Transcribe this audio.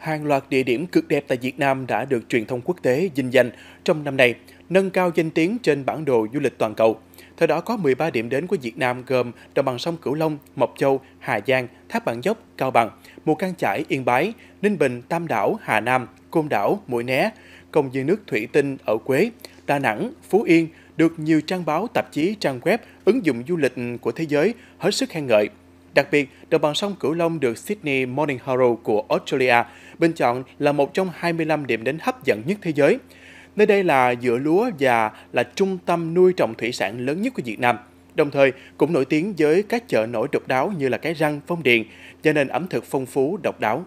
hàng loạt địa điểm cực đẹp tại Việt Nam đã được truyền thông quốc tế dinh danh trong năm nay, nâng cao danh tiếng trên bản đồ du lịch toàn cầu. Theo đó có 13 điểm đến của Việt Nam gồm đồng bằng sông Cửu Long, Mộc Châu, Hà Giang, Tháp Bản Dốc, Cao Bằng, Mù Căng Chải, Yên Bái, Ninh Bình, Tam Đảo, Hà Nam, Côn Đảo, Mũi Né, Công viên nước Thủy Tinh ở Quế, Đà Nẵng, Phú Yên được nhiều trang báo, tạp chí, trang web, ứng dụng du lịch của thế giới hết sức khen ngợi. Đặc biệt, đồng bằng sông Cửu Long được Sydney Morning Herald của Australia bình chọn là một trong 25 điểm đến hấp dẫn nhất thế giới. Nơi đây là giữa lúa và là trung tâm nuôi trồng thủy sản lớn nhất của Việt Nam. Đồng thời, cũng nổi tiếng với các chợ nổi độc đáo như là cái răng, phong điền, cho nên ẩm thực phong phú, độc đáo.